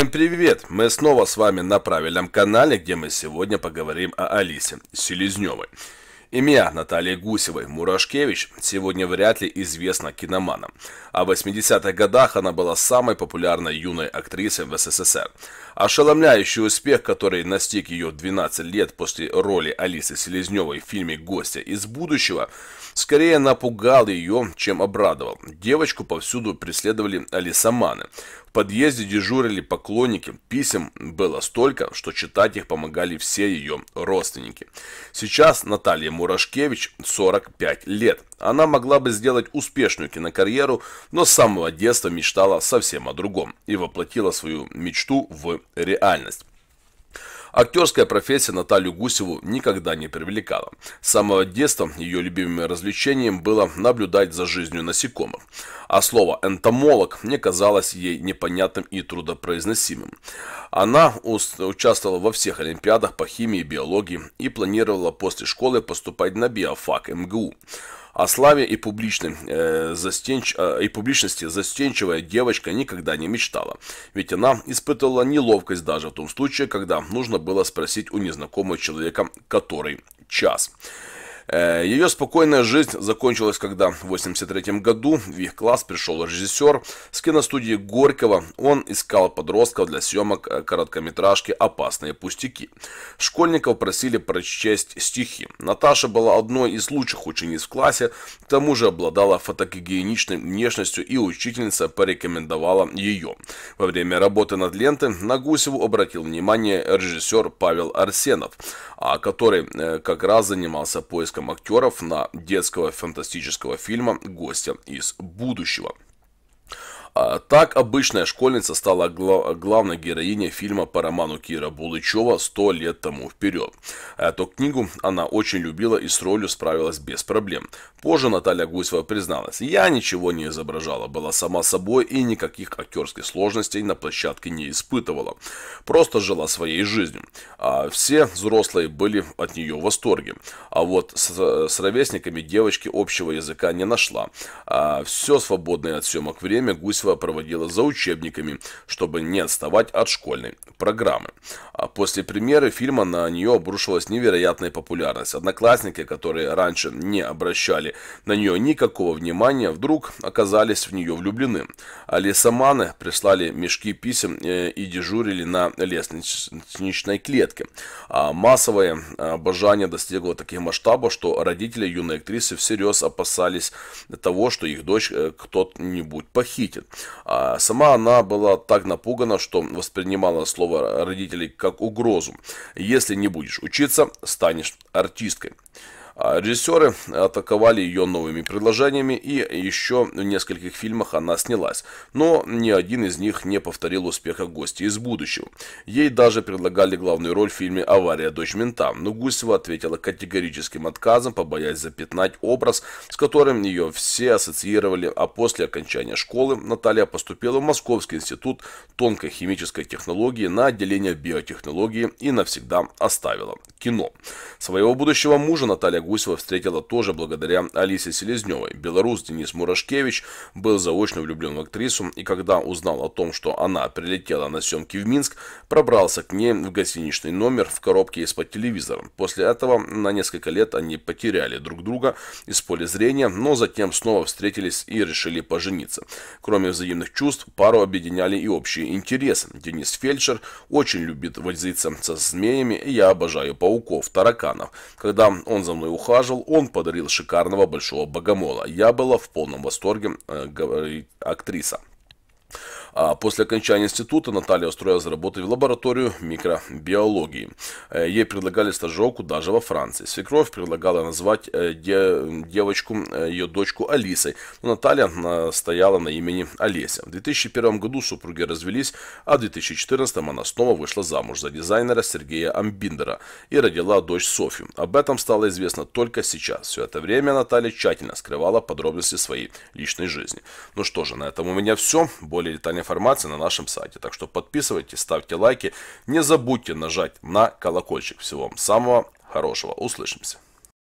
Всем привет! Мы снова с вами на правильном канале, где мы сегодня поговорим о Алисе Селезневой. Имя Наталья Гусевой Мурашкевич сегодня вряд ли известно киноманам. А в 80-х годах она была самой популярной юной актрисой в СССР. Ошеломляющий успех, который настиг ее 12 лет после роли Алисы Селезневой в фильме «Гостя из будущего», скорее напугал ее, чем обрадовал. Девочку повсюду преследовали алисаманы. В подъезде дежурили поклонники. Писем было столько, что читать их помогали все ее родственники. Сейчас Наталья Мурашкевич 45 лет. Она могла бы сделать успешную кинокарьеру, но с самого детства мечтала совсем о другом и воплотила свою мечту в реальность. Актерская профессия Наталью Гусеву никогда не привлекала. С самого детства ее любимым развлечением было наблюдать за жизнью насекомых. А слово «энтомолог» мне казалось ей непонятным и трудопроизносимым. Она участвовала во всех олимпиадах по химии и биологии и планировала после школы поступать на биофак МГУ. О славе и, публичной, э, застенч... э, и публичности застенчивая девочка никогда не мечтала. Ведь она испытывала неловкость даже в том случае, когда нужно было спросить у незнакомого человека, который час. Э, ее спокойная жизнь закончилась, когда в 1983 году в их класс пришел режиссер с киностудии Горького. Он искал подростков для съемок э, короткометражки «Опасные пустяки». Школьников просили прочесть стихи. Наташа была одной из лучших учениц в классе, к тому же обладала фотогигиеничной внешностью и учительница порекомендовала ее. Во время работы над лентой на Гусеву обратил внимание режиссер Павел Арсенов, а который э, как раз занимался поиском актеров на детского фантастического фильма «Гостя из будущего». А так обычная школьница стала главной героиней фильма по роману Кира Булычева «Сто лет тому вперед». Эту книгу она очень любила и с ролью справилась без проблем. Позже Наталья Гусева призналась, я ничего не изображала, была сама собой и никаких актерских сложностей на площадке не испытывала. Просто жила своей жизнью. А все взрослые были от нее в восторге. А вот с, с ровесниками девочки общего языка не нашла. А все свободное от съемок время Гусева Гусева проводила за учебниками, чтобы не отставать от школьной программы. А после премьеры фильма на нее обрушилась невероятная популярность. Одноклассники, которые раньше не обращали на нее никакого внимания, вдруг оказались в нее влюблены. А лесоманы прислали мешки писем э, и дежурили на лестничной клетке. А массовое обожание достигло таких масштабов, что родители юной актрисы всерьез опасались того, что их дочь э, кто-нибудь похитит. А сама она была так напугана, что воспринимала слово родителей как угрозу. Если не будешь учиться, станешь артисткой. А режиссеры атаковали ее новыми предложениями, и еще в нескольких фильмах она снялась, но ни один из них не повторил успеха Гости из будущего. Ей даже предлагали главную роль в фильме «Авария дочь мента», но Гусева ответила категорическим отказом, побоясь запятнать образ, с которым ее все ассоциировали, а после окончания школы Наталья поступила в Московский институт тонкой химической технологии на отделение биотехнологии и навсегда оставила кино. Своего будущего мужа Наталья Гусева встретила тоже благодаря Алисе Селезневой. Белорус Денис Мурашкевич был заочно влюблен в актрису и когда узнал о том, что она прилетела на съемки в Минск, пробрался к ней в гостиничный номер в коробке из-под телевизора. После этого на несколько лет они потеряли друг друга из поля зрения, но затем снова встретились и решили пожениться. Кроме взаимных чувств, пару объединяли и общие интересы. Денис Фельдшер очень любит возиться со змеями, и я обожаю пауков пауков, тараканов. Когда он за мной ухаживал, он подарил шикарного большого богомола. Я была в полном восторге, э, говорит актриса. А после окончания института Наталья устроилась работать в лабораторию микробиологии. Э, ей предлагали стажировку даже во Франции. Свекровь предлагала назвать э, девочку, э, ее дочку Алисой, но Наталья стояла на имени Олеся. В 2001 году супруги развелись, а в 2014 она снова вышла замуж за дизайнера Сергея Амбиндера и родила дочь Софью. Об этом стало известно только сейчас. Все это время Наталья тщательно скрывала подробности своей личной жизни. Ну что же, на этом у меня все. Более детально актуальной информации на нашем сайте. Так что подписывайтесь, ставьте лайки. Не забудьте нажать на колокольчик. Всего вам самого хорошего. Услышимся.